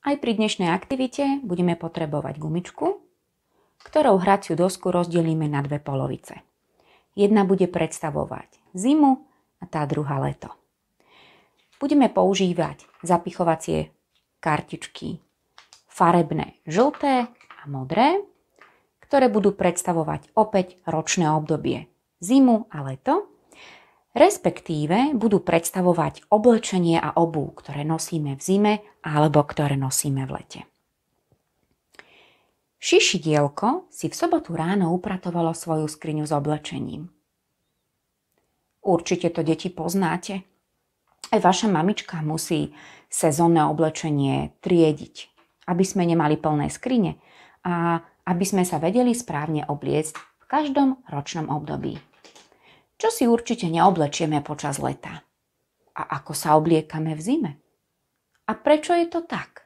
Aj pri dnešnej aktivite budeme potrebovať gumičku, ktorou hraciu dosku rozdelíme na dve polovice. Jedna bude predstavovať zimu a tá druhá leto. Budeme používať zapichovacie kartičky farebné žlté a modré, ktoré budú predstavovať opäť ročné obdobie zimu a leto respektíve budú predstavovať oblečenie a obu, ktoré nosíme v zime alebo ktoré nosíme v lete. dielko si v sobotu ráno upratovalo svoju skriňu s oblečením. Určite to deti poznáte. Aj vaša mamička musí sezónne oblečenie triediť, aby sme nemali plné skrine a aby sme sa vedeli správne obliecť v každom ročnom období čo si určite neoblečieme počas leta a ako sa obliekame v zime. A prečo je to tak?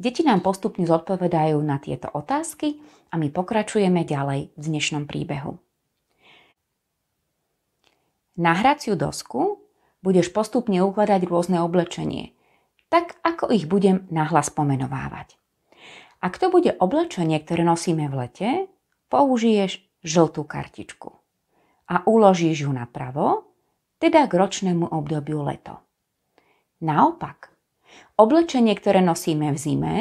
Deti nám postupne zodpovedajú na tieto otázky a my pokračujeme ďalej v dnešnom príbehu. Na hraciu dosku budeš postupne ukladať rôzne oblečenie, tak ako ich budem nahlas pomenovávať. Ak to bude oblečenie, ktoré nosíme v lete, použiješ žltú kartičku a uložíš ju napravo, teda k ročnému obdobiu leto. Naopak, oblečenie, ktoré nosíme v zime,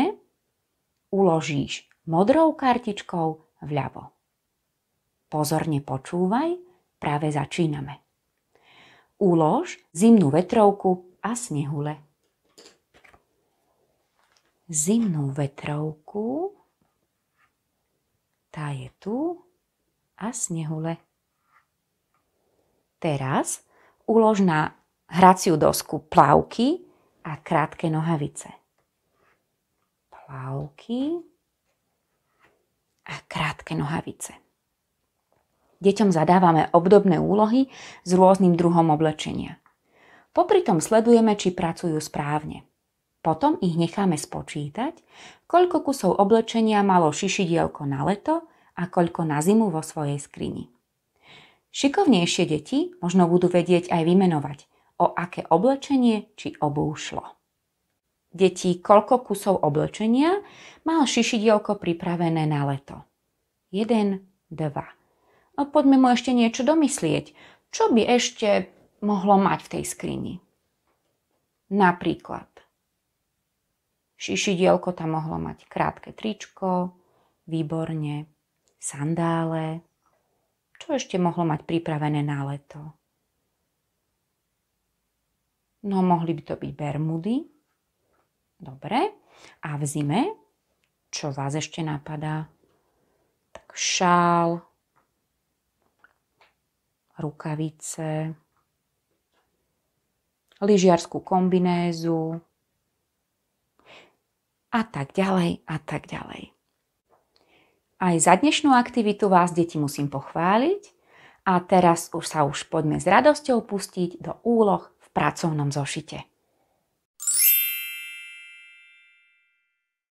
uložíš modrou kartičkou vľavo. Pozorne počúvaj, práve začíname. Ulož zimnú vetrovku a snehule. Zimnú vetrovku, tá je tu, a snehule. Teraz ulož na hraciu dosku plavky a krátke nohavice. Plavky a krátke nohavice. Deťom zadávame obdobné úlohy s rôznym druhom oblečenia. Popri tom sledujeme, či pracujú správne. Potom ich necháme spočítať, koľko kusov oblečenia malo šišidielko na leto a koľko na zimu vo svojej skrini. Šikovnejšie deti možno budú vedieť aj vymenovať, o aké oblečenie či obu šlo. Deti, koľko kusov oblečenia mal šišidielko pripravené na leto? 1, 2. No poďme mu ešte niečo domyslieť. Čo by ešte mohlo mať v tej skrini? Napríklad Šišidielko tam mohlo mať krátke tričko, výborne, sandále, čo ešte mohlo mať pripravené na leto? No mohli by to byť Bermudy. Dobre. A v zime? Čo vás ešte napadá? Tak šál, rukavice, lyžiarskú kombinézu a tak ďalej a tak ďalej. Aj za dnešnú aktivitu vás deti musím pochváliť a teraz už sa už poďme s radosťou pustiť do úloh v pracovnom zošite.